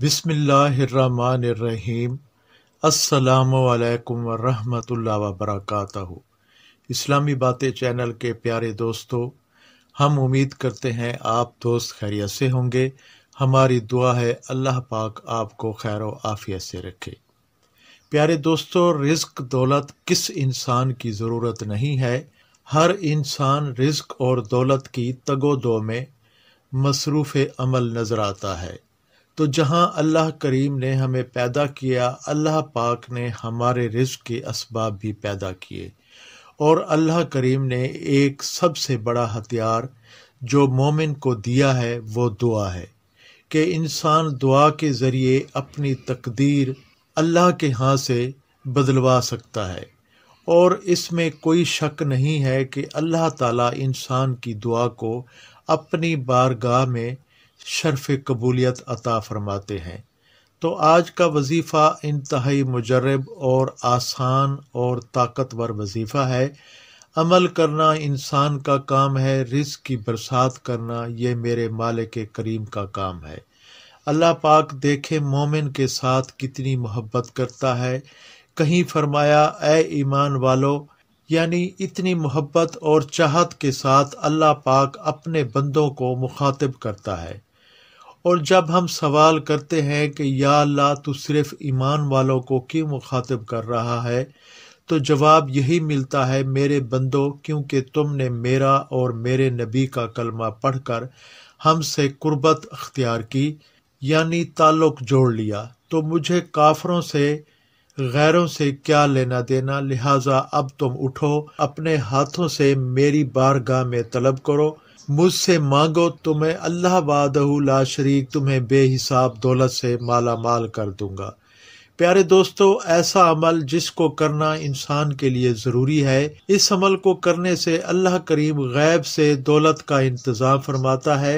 बिसमीम् अल्लाम वरहमतुल्ला वबरकू इस्लामी बातें चैनल के प्यारे दोस्तों हम उम्मीद करते हैं आप दोस्त खैरियत से होंगे हमारी दुआ है अल्लाह पाक आपको खैर आफियत से रखे प्यारे दोस्तों रिस्क दौलत किस इंसान की ज़रूरत नहीं है हर इंसान रिस्क और दौलत की तगो दो में मसरूफ़ अमल नज़र आता है तो जहाँ अल्लाह करीम ने हमें पैदा किया अल्लाह पाक ने हमारे रिस्क के इसबाब भी पैदा किए और अल्लाह करीम ने एक सबसे बड़ा हथियार जो मोमिन को दिया है वो दुआ है कि इंसान दुआ के ज़रिए अपनी तकदीर अल्लाह के हाथ से बदलवा सकता है और इसमें कोई शक नहीं है कि अल्लाह ताला इंसान की दुआ को अपनी बारगाह में शर्फ कबूलियत अता फरमाते हैं तो आज का वजीफ़ा इंतहाई मुजरब और आसान और ताकतवर वजीफ़ा है अमल करना इंसान का काम है रिस्क की बरसात करना यह मेरे माल के करीम का काम है अल्लाह पाक देखे मोमिन के साथ कितनी मोहब्बत करता है कहीं फरमाया ईमान वालों यानी इतनी मोहब्बत और चाहत के साथ अल्लाह पाक अपने बंदों को मुखातिब करता है और जब हम सवाल करते हैं कि या अल्लाह तू सिर्फ़ ईमान वालों को क्यों मुखातब कर रहा है तो जवाब यही मिलता है मेरे बंदो क्योंकि तुमने मेरा और मेरे नबी का कलमा पढ़कर हमसे कुर्बत अख्तियार की यानी ताल्लुक़ जोड़ लिया तो मुझे काफरों से गैरों से क्या लेना देना लिहाजा अब तुम उठो अपने हाथों से मेरी बारगाह में तलब करो मुझसे मांगो तो मैं अल्लाह ला शरीक तुम्हें बेहिसाब दौलत से माला माल कर दूंगा प्यारे दोस्तों ऐसा अमल जिसको करना इंसान के लिए ज़रूरी है इस अमल को करने से अल्लाह करीम गैब से दौलत का इंतज़ाम फरमाता है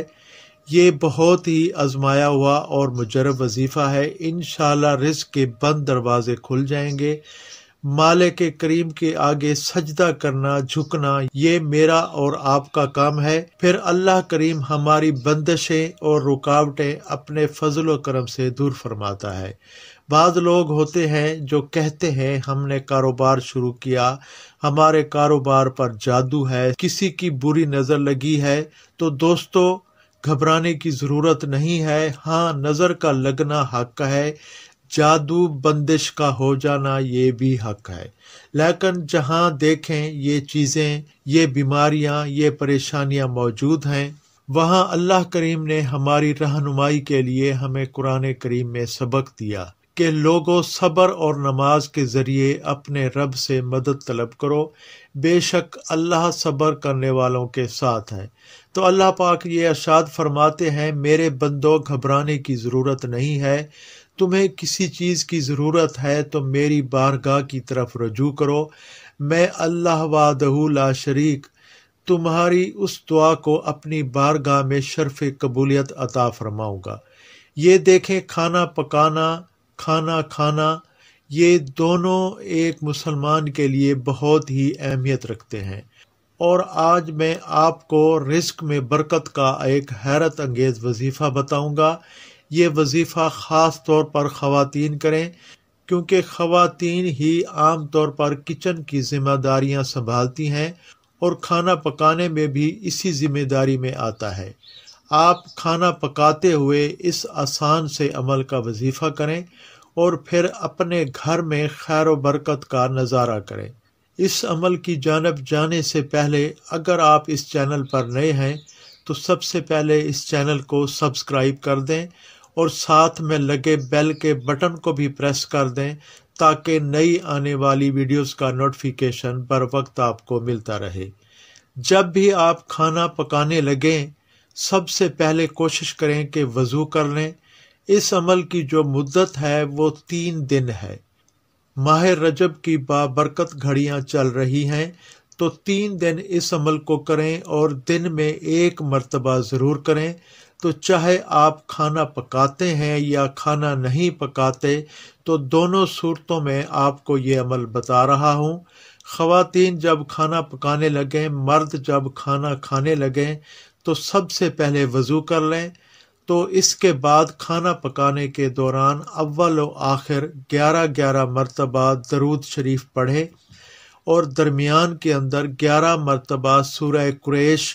ये बहुत ही आजमाया हुआ और मुजरब वजीफ़ा है इन रिस्क के बंद दरवाजे खुल जाएंगे माले के करीम के आगे सजदा करना झुकना ये मेरा और आपका काम है फिर अल्लाह करीम हमारी बंदिशें और रुकावटें अपने फजल करम से दूर फरमाता है बाद लोग होते हैं जो कहते हैं हमने कारोबार शुरू किया हमारे कारोबार पर जादू है किसी की बुरी नज़र लगी है तो दोस्तों घबराने की ज़रूरत नहीं है हाँ नज़र का लगना हक है जादू बंदिश का हो जाना ये भी हक है लेकिन जहाँ देखें ये चीज़ें ये बीमारियाँ ये परेशानियाँ मौजूद हैं वहाँ अल्लाह करीम ने हमारी रहनुमाई के लिए हमें कुरान करीम में सबक दिया कि लोगों सब्र और नमाज के ज़रिए अपने रब से मदद तलब करो बेशक अल्लाह सब्र करने वालों के साथ है तो अल्लाह पाक ये अशाद फरमाते हैं मेरे बंदो घबराने की ज़रूरत नहीं है तुम्हें किसी चीज़ की ज़रूरत है तो मेरी बारगाह की तरफ रजू करो मैं अल्लाह वादहू शरीक तुम्हारी उस दुआ को अपनी बारगाह में शर्फ कबूलियत अता फरमाऊँगा ये देखें खाना पकाना खाना खाना ये दोनों एक मुसलमान के लिए बहुत ही अहमियत रखते हैं और आज मैं आपको रिस्क में बरकत का एक हैरत अंगेज़ वजीफ़ा बताऊंगा ये वजीफ़ा ख़ास तौर पर ख़वातीन करें क्योंकि ख़वातीन ही आम तौर पर किचन की जिम्मेदारियां संभालती हैं और खाना पकाने में भी इसी जिम्मेदारी में आता है आप खाना पकाते हुए इस आसान से अमल का वजीफ़ा करें और फिर अपने घर में खैर बरकत का नज़ारा करें इस अमल की जानब जाने से पहले अगर आप इस चैनल पर नए हैं तो सबसे पहले इस चैनल को सब्सक्राइब कर दें और साथ में लगे बेल के बटन को भी प्रेस कर दें ताकि नई आने वाली वीडियोस का नोटिफिकेशन बर वक्त आपको मिलता रहे जब भी आप खाना पकाने लगें सबसे पहले कोशिश करें कि वज़ू कर लें इस अमल की जो मुद्दत है वो तीन दिन है माह रजब की बाबरकत घड़ियां चल रही हैं तो तीन दिन इस अमल को करें और दिन में एक मरतबा ज़रूर करें तो चाहे आप खाना पकाते हैं या खाना नहीं पकाते तो दोनों सूरतों में आपको ये अमल बता रहा हूँ खातन जब खाना पकाने लगें मर्द जब खाना खाने लगें तो सबसे पहले वज़ू कर लें तो इसके बाद खाना पकाने के दौरान अव्वल व आखिर ग्यारह ग्यारह मरतबा दरूद शरीफ पढ़े और दरमियान के अंदर ग्यारह मरतबा सूर्य क्रेश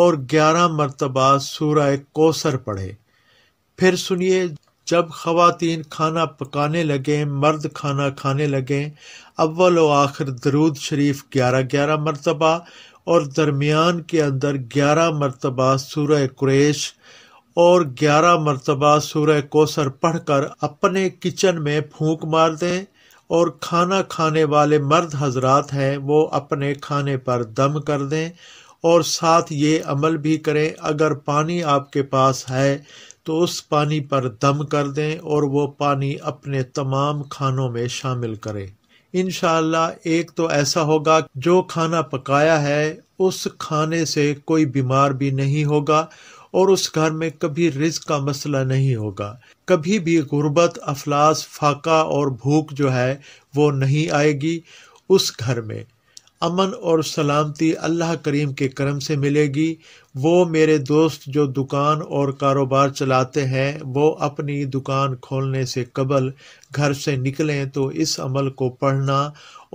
और ग्यारह मरतबा सूरह कोसर पढ़े फिर सुनिए जब खवातीन खाना पकाने लगें मर्द खाना खाने लगें अव्वल व आखिर दरूद शरीफ ग्यारह ग्यारह मरतबा और दरमियान के अंदर ग्यारह मरतबा सूरह कुरेश और ग्यारह मरतबा सूरह कोसर पढ़ कर अपने किचन में फूंक मार दें और खाना खाने वाले मर्द हजरात हैं वो अपने खाने पर दम कर दें और साथ ये अमल भी करें अगर पानी आपके पास है तो उस पानी पर दम कर दें और वो पानी अपने तमाम खानों में शामिल करें इन एक तो ऐसा होगा जो खाना पकाया है उस खाने से कोई बीमार भी नहीं होगा और उस घर में कभी रिज का मसला नहीं होगा कभी भी गुर्बत अफलास फाका और भूख जो है वो नहीं आएगी उस घर में अमन और सलामती अल्लाह करीम के करम से मिलेगी वो मेरे दोस्त जो दुकान और कारोबार चलाते हैं वो अपनी दुकान खोलने से कबल घर से निकलें तो इस अमल को पढ़ना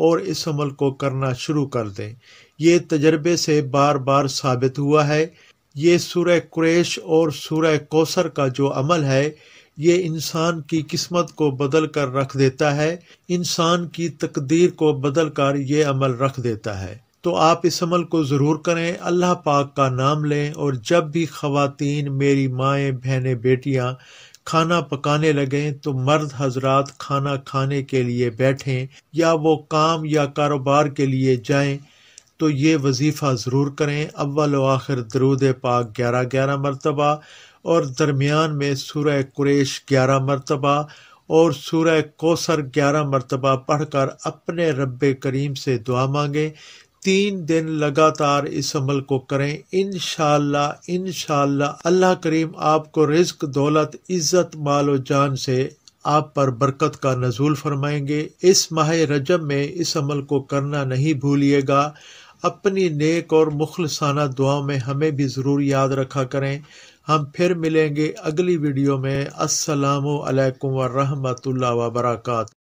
और इस अमल को करना शुरू कर दें ये तजर्बे से बार बार साबित हुआ है ये सूर्य कुरेश और सूर्य कोसर का जो अमल है ये इंसान की किस्मत को बदल कर रख देता है इंसान की तकदीर को बदल कर ये अमल रख देता है तो आप इस अमल को ज़रूर करें अल्लाह पाक का नाम लें और जब भी खातन मेरी माएँ बहनें बेटियाँ खाना पकाने लगें तो मर्द हजरात खाना खाने के लिए बैठें या वो काम या कारोबार के लिए जाएं तो ये वजीफ़ा ज़रूर करें अव्वल आखिर दरूद पाक ग्यारह ग्यारह मरतबा और दरमियान में सूर्य कुरेश ग्यारह मरतबा और सूर्य कोसर ग्यारह मरतबा पढ़ कर अपने रब करीम से दुआ मांगें तीन दिन लगातार इस अमल को करें इन शाला अल्लाह करीम आपको रिज्क दौलत इज्जत मालो जान से आप पर बरकत का नजूल फरमाएंगे इस माह रजब में इस अमल को करना नहीं भूलिएगा अपनी नेक और मुखलसाना दुआ में हमें भी ज़रूर याद रखा करें हम फिर मिलेंगे अगली वीडियो में अस्सलाम वालेकुम व रहमतुल्लाह व बरकात